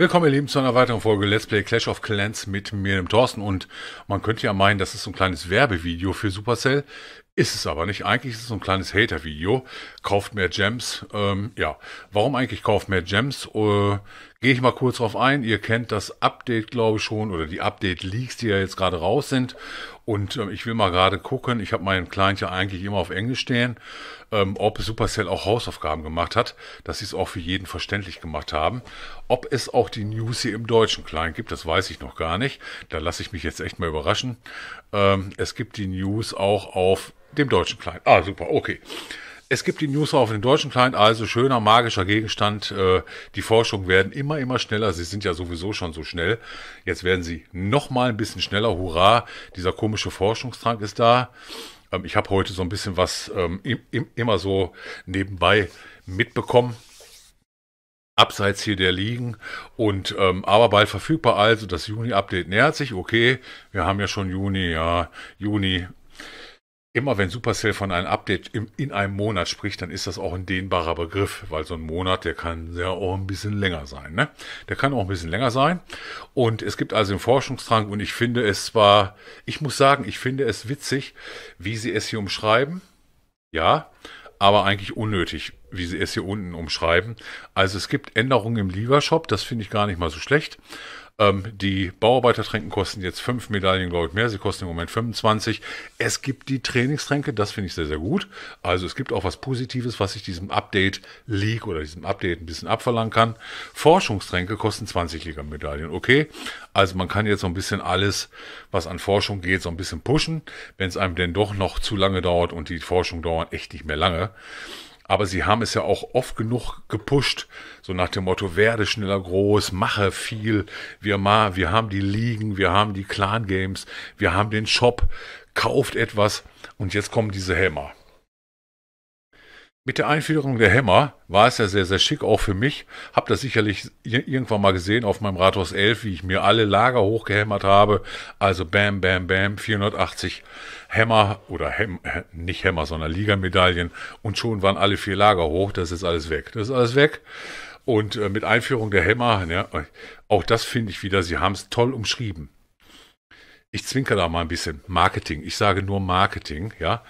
Willkommen, ihr Lieben, zu einer weiteren Folge Let's Play Clash of Clans mit mir, dem Thorsten. Und man könnte ja meinen, das ist so ein kleines Werbevideo für Supercell. Ist es aber nicht. Eigentlich ist es so ein kleines Hater-Video. Kauft mehr Gems. Ähm, ja, warum eigentlich kauft mehr Gems? Äh, Gehe ich mal kurz drauf ein. Ihr kennt das Update, glaube ich, schon, oder die Update-Leaks, die ja jetzt gerade raus sind. Und äh, ich will mal gerade gucken, ich habe meinen Client ja eigentlich immer auf Englisch stehen, ähm, ob Supercell auch Hausaufgaben gemacht hat, dass sie es auch für jeden verständlich gemacht haben. Ob es auch die News hier im deutschen Client gibt, das weiß ich noch gar nicht. Da lasse ich mich jetzt echt mal überraschen. Ähm, es gibt die News auch auf dem deutschen Client. Ah, super, okay es gibt die News auf den deutschen Client, also schöner magischer Gegenstand. Äh, die Forschungen werden immer, immer schneller. Sie sind ja sowieso schon so schnell. Jetzt werden sie noch mal ein bisschen schneller. Hurra, dieser komische Forschungstrank ist da. Ähm, ich habe heute so ein bisschen was ähm, immer so nebenbei mitbekommen. Abseits hier der liegen und ähm, aber bald verfügbar. Also das Juni-Update nähert sich. Okay, wir haben ja schon Juni, ja, Juni Immer wenn Supercell von einem Update im, in einem Monat spricht, dann ist das auch ein dehnbarer Begriff, weil so ein Monat, der kann ja auch ein bisschen länger sein. Ne? Der kann auch ein bisschen länger sein. Und es gibt also den Forschungstrang und ich finde es zwar, ich muss sagen, ich finde es witzig, wie sie es hier umschreiben. Ja, aber eigentlich unnötig, wie sie es hier unten umschreiben. Also es gibt Änderungen im Liva-Shop, das finde ich gar nicht mal so schlecht. Ähm, die Bauarbeitertränken kosten jetzt fünf Medaillen, glaube ich, mehr. Sie kosten im Moment 25. Es gibt die Trainingstränke, das finde ich sehr, sehr gut. Also es gibt auch was Positives, was ich diesem Update League oder diesem Update ein bisschen abverlangen kann. Forschungstränke kosten 20 Liga Medaillen, okay? Also man kann jetzt so ein bisschen alles, was an Forschung geht, so ein bisschen pushen, wenn es einem denn doch noch zu lange dauert und die Forschung dauert echt nicht mehr lange aber sie haben es ja auch oft genug gepusht, so nach dem Motto, werde schneller groß, mache viel, wir, mal, wir haben die Ligen, wir haben die Clan Games, wir haben den Shop, kauft etwas und jetzt kommen diese Hämmer. Mit der Einführung der Hämmer war es ja sehr, sehr schick, auch für mich. Habt das sicherlich irgendwann mal gesehen auf meinem Rathaus 11, wie ich mir alle Lager hochgehämmert habe. Also bam, bam, bam, 480 Hämmer oder Häm, äh, nicht Hämmer, sondern Ligamedaillen. Und schon waren alle vier Lager hoch. Das ist alles weg. Das ist alles weg. Und äh, mit Einführung der Hämmer, ja, auch das finde ich wieder, sie haben es toll umschrieben ich zwinker da mal ein bisschen Marketing. Ich sage nur Marketing, ja.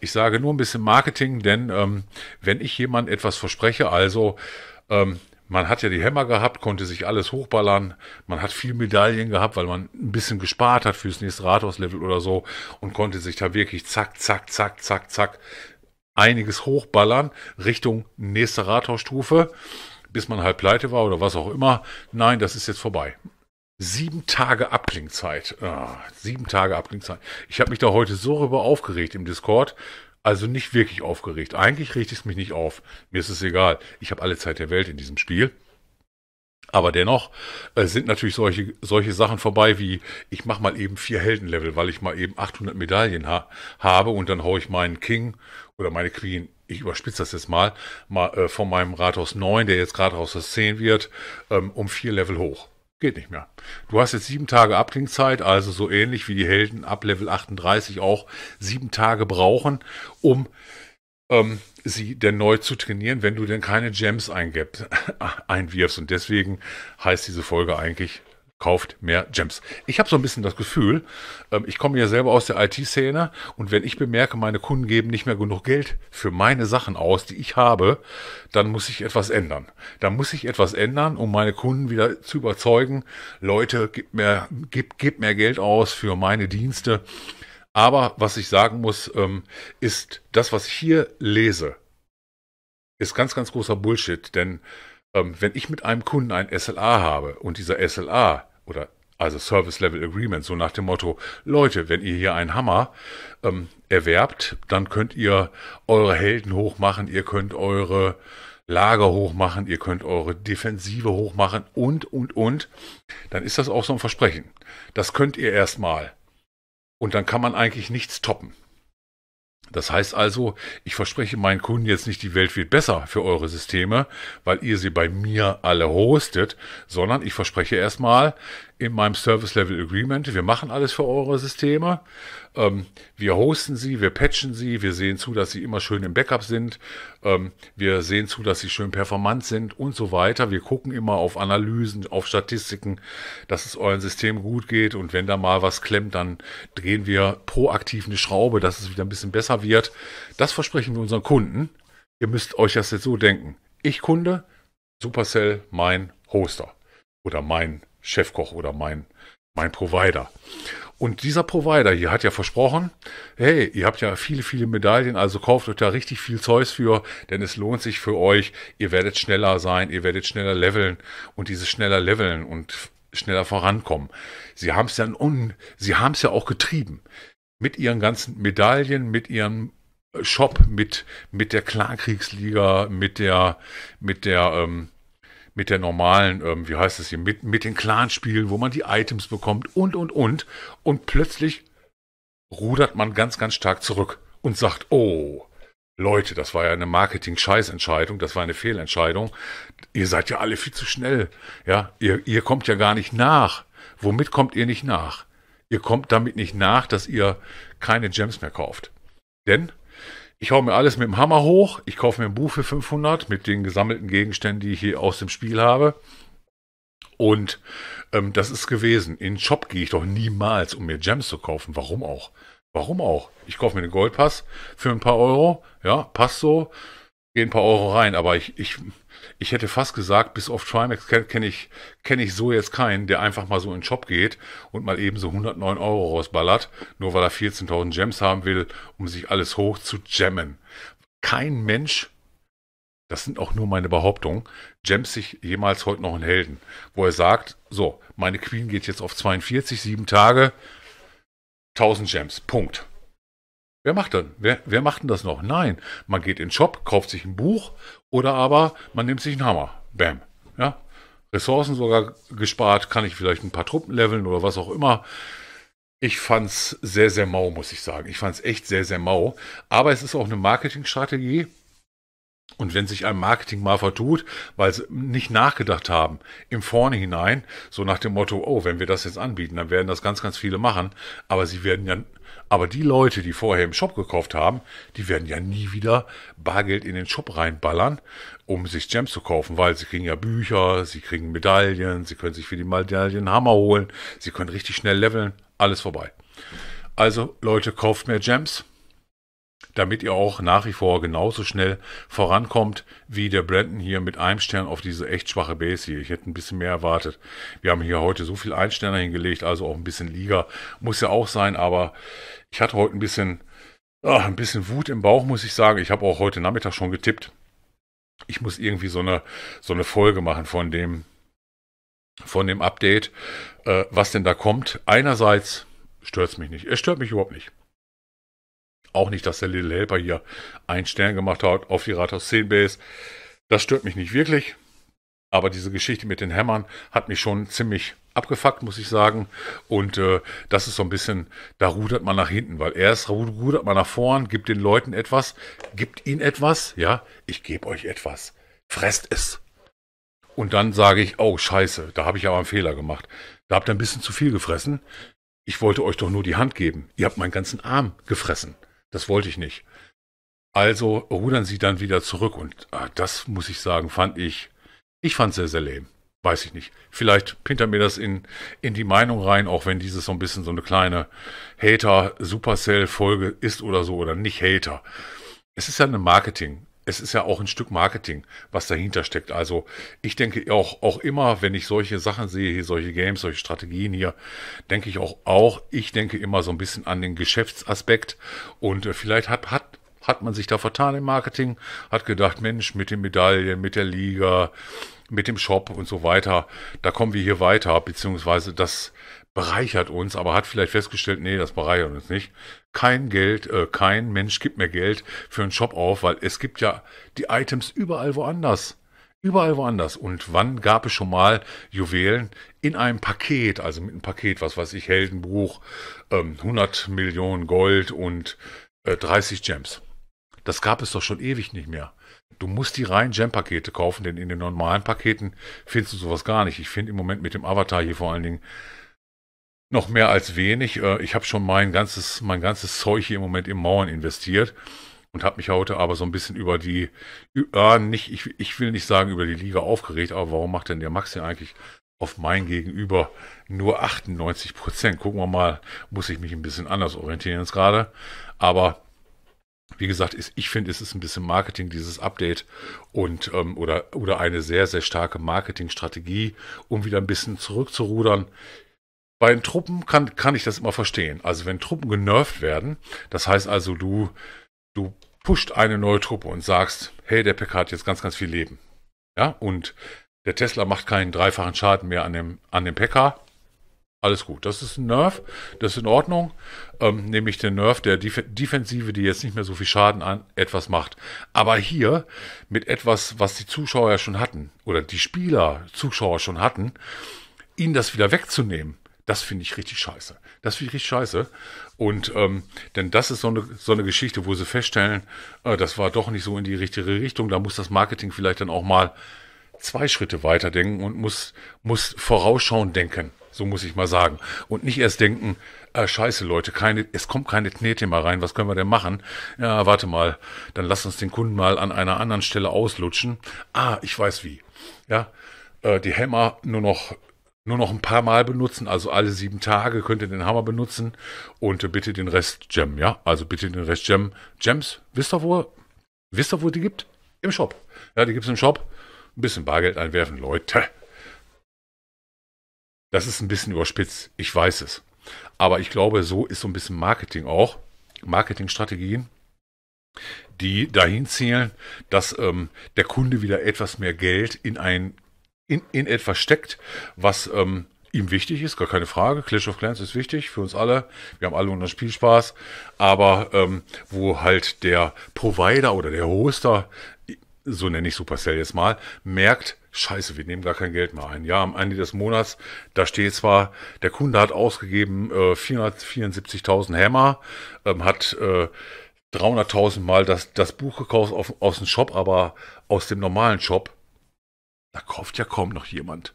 Ich sage nur ein bisschen Marketing, denn ähm, wenn ich jemand etwas verspreche, also ähm, man hat ja die Hämmer gehabt, konnte sich alles hochballern. Man hat viel Medaillen gehabt, weil man ein bisschen gespart hat fürs nächste Rathauslevel oder so und konnte sich da wirklich zack, zack, zack, zack, zack einiges hochballern Richtung nächste Rathausstufe, bis man halt pleite war oder was auch immer. Nein, das ist jetzt vorbei. Sieben Tage Abklingzeit. Ah, sieben Tage Abklingzeit. Ich habe mich da heute so rüber aufgeregt im Discord. Also nicht wirklich aufgeregt. Eigentlich regt es mich nicht auf. Mir ist es egal. Ich habe alle Zeit der Welt in diesem Spiel. Aber dennoch äh, sind natürlich solche, solche Sachen vorbei wie, ich mache mal eben vier Heldenlevel, weil ich mal eben 800 Medaillen ha habe und dann haue ich meinen King oder meine Queen, ich überspitze das jetzt mal, mal äh, von meinem Rathaus 9, der jetzt gerade Rathaus 10 wird, ähm, um vier Level hoch. Geht nicht mehr. Du hast jetzt sieben Tage Abklingzeit, also so ähnlich wie die Helden ab Level 38 auch sieben Tage brauchen, um ähm, sie denn neu zu trainieren, wenn du denn keine Gems einwirfst. Und deswegen heißt diese Folge eigentlich kauft mehr Gems. Ich habe so ein bisschen das Gefühl, ähm, ich komme ja selber aus der IT-Szene und wenn ich bemerke, meine Kunden geben nicht mehr genug Geld für meine Sachen aus, die ich habe, dann muss ich etwas ändern. Dann muss ich etwas ändern, um meine Kunden wieder zu überzeugen, Leute, gib mehr, gebt, gebt mehr Geld aus für meine Dienste. Aber was ich sagen muss, ähm, ist, das, was ich hier lese, ist ganz, ganz großer Bullshit, denn ähm, wenn ich mit einem Kunden ein SLA habe und dieser SLA oder also Service Level Agreement, so nach dem Motto, Leute, wenn ihr hier einen Hammer ähm, erwerbt, dann könnt ihr eure Helden hochmachen, ihr könnt eure Lager hochmachen, ihr könnt eure Defensive hochmachen und, und, und, dann ist das auch so ein Versprechen. Das könnt ihr erstmal. Und dann kann man eigentlich nichts toppen. Das heißt also, ich verspreche meinen Kunden jetzt nicht, die Welt wird besser für eure Systeme, weil ihr sie bei mir alle hostet, sondern ich verspreche erstmal, in meinem Service Level Agreement. Wir machen alles für eure Systeme. Ähm, wir hosten sie, wir patchen sie, wir sehen zu, dass sie immer schön im Backup sind. Ähm, wir sehen zu, dass sie schön performant sind und so weiter. Wir gucken immer auf Analysen, auf Statistiken, dass es euren System gut geht. Und wenn da mal was klemmt, dann drehen wir proaktiv eine Schraube, dass es wieder ein bisschen besser wird. Das versprechen wir unseren Kunden. Ihr müsst euch das jetzt so denken. Ich Kunde, Supercell, mein Hoster oder mein Chefkoch oder mein, mein Provider. Und dieser Provider hier hat ja versprochen, hey, ihr habt ja viele, viele Medaillen, also kauft euch da richtig viel Zeus für, denn es lohnt sich für euch. Ihr werdet schneller sein, ihr werdet schneller leveln und dieses schneller leveln und schneller vorankommen. Sie haben es ja, sie haben es ja auch getrieben. Mit ihren ganzen Medaillen, mit ihrem äh, Shop, mit, mit der Klarkriegsliga, mit der, mit der, ähm, mit der normalen, ähm, wie heißt es hier, mit, mit den Clan-Spielen, wo man die Items bekommt und, und, und. Und plötzlich rudert man ganz, ganz stark zurück und sagt, oh, Leute, das war ja eine Marketing-Scheißentscheidung, das war eine Fehlentscheidung. Ihr seid ja alle viel zu schnell. Ja, ihr, ihr kommt ja gar nicht nach. Womit kommt ihr nicht nach? Ihr kommt damit nicht nach, dass ihr keine Gems mehr kauft. Denn ich hau mir alles mit dem Hammer hoch. Ich kaufe mir ein Buch für 500 mit den gesammelten Gegenständen, die ich hier aus dem Spiel habe. Und ähm, das ist gewesen. In den Shop gehe ich doch niemals, um mir Gems zu kaufen. Warum auch? Warum auch? Ich kaufe mir den Goldpass für ein paar Euro. Ja, passt so gehen ein paar Euro rein, aber ich, ich, ich hätte fast gesagt, bis auf Trimax kenne kenn ich, kenn ich so jetzt keinen, der einfach mal so in den Shop geht und mal eben so 109 Euro rausballert, nur weil er 14.000 Gems haben will, um sich alles hoch zu jammen. Kein Mensch, das sind auch nur meine Behauptungen, jammt sich jemals heute noch einen Helden, wo er sagt, so, meine Queen geht jetzt auf 42, sieben Tage, 1000 Gems, Punkt. Wer macht das? Wer, wer macht denn das noch? Nein, man geht in den Shop, kauft sich ein Buch oder aber man nimmt sich einen Hammer. Bam. Ja? Ressourcen sogar gespart, kann ich vielleicht ein paar Truppen leveln oder was auch immer. Ich fand's sehr, sehr mau, muss ich sagen. Ich fand's echt sehr, sehr mau. Aber es ist auch eine Marketingstrategie. Und wenn sich ein Marketing mal vertut, weil sie nicht nachgedacht haben, im Vornhinein, so nach dem Motto, oh, wenn wir das jetzt anbieten, dann werden das ganz, ganz viele machen. Aber sie werden ja aber die Leute, die vorher im Shop gekauft haben, die werden ja nie wieder Bargeld in den Shop reinballern, um sich Gems zu kaufen, weil sie kriegen ja Bücher, sie kriegen Medaillen, sie können sich für die Medaillen Hammer holen, sie können richtig schnell leveln, alles vorbei. Also Leute, kauft mehr Gems, damit ihr auch nach wie vor genauso schnell vorankommt wie der Brandon hier mit einem Stern auf diese echt schwache Base hier. Ich hätte ein bisschen mehr erwartet. Wir haben hier heute so viel Einsterner hingelegt, also auch ein bisschen Liga. Muss ja auch sein, aber ich hatte heute ein bisschen, ach, ein bisschen Wut im Bauch, muss ich sagen. Ich habe auch heute Nachmittag schon getippt. Ich muss irgendwie so eine, so eine Folge machen von dem, von dem Update, äh, was denn da kommt. Einerseits stört es mich nicht. Es stört mich überhaupt nicht. Auch nicht, dass der Little Helper hier einen Stern gemacht hat auf die Rathaus 10 Base. Das stört mich nicht wirklich. Aber diese Geschichte mit den Hämmern hat mich schon ziemlich abgefuckt, muss ich sagen. Und äh, das ist so ein bisschen, da rudert man nach hinten, weil erst rudert man nach vorn, gibt den Leuten etwas, gibt ihnen etwas, ja, ich gebe euch etwas. Fresst es. Und dann sage ich, oh scheiße, da habe ich aber einen Fehler gemacht. Da habt ihr ein bisschen zu viel gefressen. Ich wollte euch doch nur die Hand geben. Ihr habt meinen ganzen Arm gefressen. Das wollte ich nicht. Also rudern sie dann wieder zurück und ah, das muss ich sagen, fand ich, ich fand sehr, sehr lame. Weiß ich nicht. Vielleicht pinter mir das in, in die Meinung rein, auch wenn dieses so ein bisschen so eine kleine Hater-Supercell-Folge ist oder so oder nicht Hater. Es ist ja eine Marketing, es ist ja auch ein Stück Marketing, was dahinter steckt. Also ich denke auch, auch immer, wenn ich solche Sachen sehe, hier solche Games, solche Strategien hier, denke ich auch, auch ich denke immer so ein bisschen an den Geschäftsaspekt und äh, vielleicht hat, hat hat man sich da vertan im Marketing, hat gedacht, Mensch, mit den Medaillen, mit der Liga, mit dem Shop und so weiter, da kommen wir hier weiter, beziehungsweise das bereichert uns, aber hat vielleicht festgestellt, nee, das bereichert uns nicht. Kein Geld, äh, kein Mensch gibt mehr Geld für einen Shop auf, weil es gibt ja die Items überall woanders. Überall woanders. Und wann gab es schon mal Juwelen in einem Paket, also mit einem Paket, was weiß ich, Heldenbuch, ähm, 100 Millionen Gold und äh, 30 Gems. Das gab es doch schon ewig nicht mehr. Du musst die reinen Gem-Pakete kaufen, denn in den normalen Paketen findest du sowas gar nicht. Ich finde im Moment mit dem Avatar hier vor allen Dingen noch mehr als wenig. Äh, ich habe schon mein ganzes, mein ganzes Zeug hier im Moment in Mauern investiert und habe mich heute aber so ein bisschen über die, äh, nicht, ich, ich will nicht sagen über die Liga aufgeregt, aber warum macht denn der Max denn eigentlich auf mein Gegenüber nur 98 Prozent? Gucken wir mal, muss ich mich ein bisschen anders orientieren jetzt gerade. Aber wie gesagt, ist, ich finde, es ist ein bisschen Marketing, dieses Update und ähm, oder, oder eine sehr, sehr starke Marketingstrategie, um wieder ein bisschen zurückzurudern bei den Truppen kann, kann ich das immer verstehen. Also wenn Truppen genervt werden, das heißt also, du, du pusht eine neue Truppe und sagst, hey, der Pekka hat jetzt ganz, ganz viel Leben. Ja, und der Tesla macht keinen dreifachen Schaden mehr an dem, an dem Pekka. Alles gut. Das ist ein Nerf, das ist in Ordnung. Ähm, nämlich den Nerf der Def Defensive, die jetzt nicht mehr so viel Schaden an etwas macht. Aber hier mit etwas, was die Zuschauer schon hatten, oder die Spieler, Zuschauer schon hatten, ihnen das wieder wegzunehmen das finde ich richtig scheiße. Das finde ich richtig scheiße. Und ähm, denn das ist so eine, so eine Geschichte, wo sie feststellen, äh, das war doch nicht so in die richtige Richtung. Da muss das Marketing vielleicht dann auch mal zwei Schritte weiterdenken und muss, muss vorausschauend denken. So muss ich mal sagen. Und nicht erst denken, äh, scheiße Leute, keine, es kommt keine Knete mal rein, was können wir denn machen? Ja, warte mal, dann lass uns den Kunden mal an einer anderen Stelle auslutschen. Ah, ich weiß wie. Ja, äh, die Hämmer nur noch nur noch ein paar Mal benutzen, also alle sieben Tage könnt ihr den Hammer benutzen und bitte den Rest Gem, ja? Also bitte den Rest Gem. Gems, wisst ihr wo? Wisst ihr, wo die gibt? Im Shop. Ja, die gibt es im Shop. Ein bisschen Bargeld einwerfen, Leute. Das ist ein bisschen überspitzt, ich weiß es. Aber ich glaube, so ist so ein bisschen Marketing auch. Marketingstrategien, die dahin zielen, dass ähm, der Kunde wieder etwas mehr Geld in ein in, in etwas steckt, was ähm, ihm wichtig ist, gar keine Frage. Clash of Clans ist wichtig für uns alle. Wir haben alle unseren Spielspaß. Aber ähm, wo halt der Provider oder der Hoster, so nenne ich Supercell jetzt mal, merkt, Scheiße, wir nehmen gar kein Geld mehr ein. Ja, am Ende des Monats, da steht zwar, der Kunde hat ausgegeben äh, 474.000 Hammer, ähm, hat äh, 300.000 Mal das, das Buch gekauft auf, aus dem Shop, aber aus dem normalen Shop da kauft ja kaum noch jemand.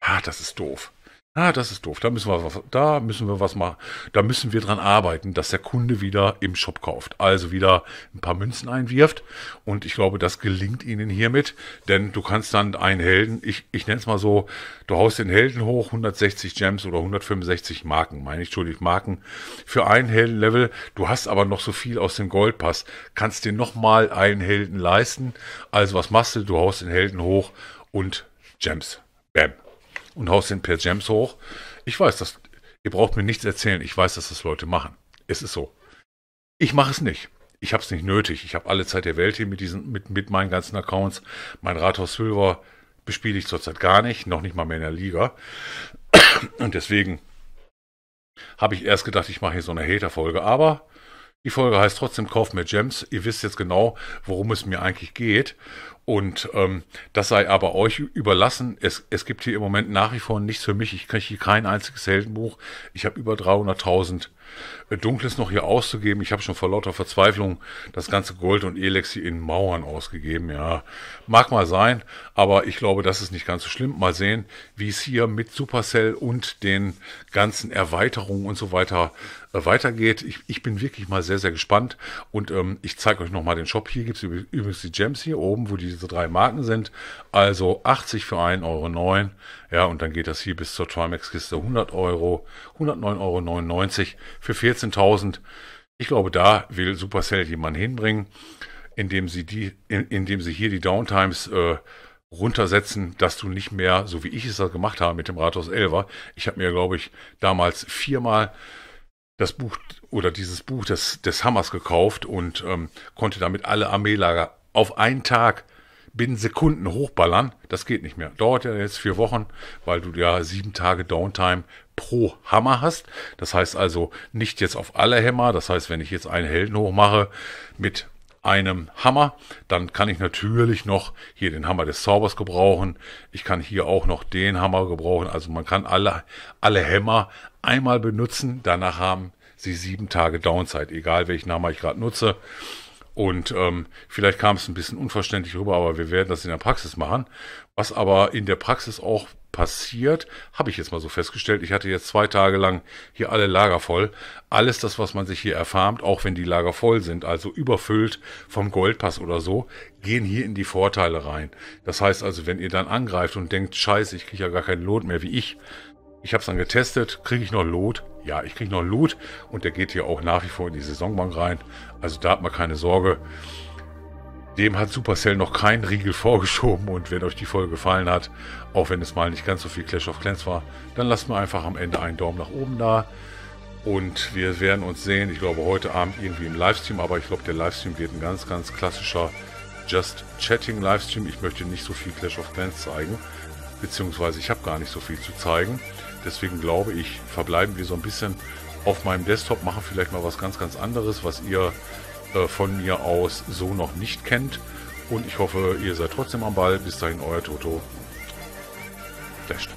Ah, das ist doof. Ah, das ist doof. Da müssen wir was, da müssen wir was machen. Da müssen wir dran arbeiten, dass der Kunde wieder im Shop kauft. Also wieder ein paar Münzen einwirft. Und ich glaube, das gelingt Ihnen hiermit. Denn du kannst dann einen Helden, ich, ich nenne es mal so, du haust den Helden hoch, 160 Gems oder 165 Marken, meine ich, Entschuldigung, Marken. Für einen Heldenlevel, du hast aber noch so viel aus dem Goldpass, kannst dir nochmal einen Helden leisten. Also was machst du? Du haust den Helden hoch und Gems. Bam. Und haust den per Gems hoch. Ich weiß, dass ihr braucht mir nichts erzählen. Ich weiß, dass das Leute machen. Es ist so. Ich mache es nicht. Ich habe es nicht nötig. Ich habe alle Zeit der Welt hier mit, diesen, mit, mit meinen ganzen Accounts. Mein Rathaus Silver bespiele ich zurzeit gar nicht. Noch nicht mal mehr in der Liga. Und deswegen habe ich erst gedacht, ich mache hier so eine Hater-Folge. Aber die Folge heißt trotzdem Kauf mehr Gems. Ihr wisst jetzt genau, worum es mir eigentlich geht. Und ähm, das sei aber euch überlassen. Es, es gibt hier im Moment nach wie vor nichts für mich. Ich kriege hier kein einziges Heldenbuch. Ich habe über 300.000 Dunkles noch hier auszugeben. Ich habe schon vor lauter Verzweiflung das ganze Gold und Elexi in Mauern ausgegeben. Ja, mag mal sein, aber ich glaube, das ist nicht ganz so schlimm. Mal sehen, wie es hier mit Supercell und den ganzen Erweiterungen und so weiter äh, weitergeht. Ich, ich, bin wirklich mal sehr, sehr gespannt und ähm, ich zeige euch nochmal den Shop. Hier gibt es übrigens die Gems hier oben, wo diese drei Marken sind. Also 80 für 1,09 Euro. Ja, und dann geht das hier bis zur Trimax-Kiste 100 Euro, 109,99 Euro für 14.000. Ich glaube, da will Supercell jemand hinbringen, indem sie die, in, indem sie hier die Downtimes äh, runtersetzen, dass du nicht mehr, so wie ich es da gemacht habe mit dem Rathaus 11. Ich habe mir, glaube ich, damals viermal das Buch oder dieses Buch des, des Hammers gekauft und ähm, konnte damit alle Armeelager auf einen Tag binnen Sekunden hochballern. Das geht nicht mehr. Dauert ja jetzt vier Wochen, weil du ja sieben Tage Downtime pro Hammer hast. Das heißt also nicht jetzt auf alle Hämmer. Das heißt, wenn ich jetzt einen Helden hochmache mit einem Hammer, dann kann ich natürlich noch hier den Hammer des Zaubers gebrauchen. Ich kann hier auch noch den Hammer gebrauchen. Also man kann alle, alle Hämmer einmal benutzen. Danach haben sie sieben Tage Downzeit, egal welchen Hammer ich gerade nutze. Und ähm, vielleicht kam es ein bisschen unverständlich rüber, aber wir werden das in der Praxis machen. Was aber in der Praxis auch passiert, habe ich jetzt mal so festgestellt. Ich hatte jetzt zwei Tage lang hier alle Lager voll. Alles das, was man sich hier erfarmt, auch wenn die Lager voll sind, also überfüllt vom Goldpass oder so, gehen hier in die Vorteile rein. Das heißt also, wenn ihr dann angreift und denkt, scheiße, ich kriege ja gar keinen Lot mehr wie ich. Ich habe es dann getestet, kriege ich noch Lot, ja, ich kriege noch Loot und der geht hier auch nach wie vor in die Saisonbank rein. Also da hat man keine Sorge. Dem hat Supercell noch keinen Riegel vorgeschoben und wenn euch die Folge gefallen hat, auch wenn es mal nicht ganz so viel Clash of Clans war, dann lasst mir einfach am Ende einen Daumen nach oben da. Und wir werden uns sehen, ich glaube heute Abend irgendwie im Livestream, aber ich glaube der Livestream wird ein ganz, ganz klassischer Just Chatting Livestream. Ich möchte nicht so viel Clash of Clans zeigen, beziehungsweise ich habe gar nicht so viel zu zeigen. Deswegen glaube ich, verbleiben wir so ein bisschen auf meinem Desktop, machen vielleicht mal was ganz, ganz anderes, was ihr äh, von mir aus so noch nicht kennt. Und ich hoffe, ihr seid trotzdem am Ball. Bis dahin, euer Toto. Dash.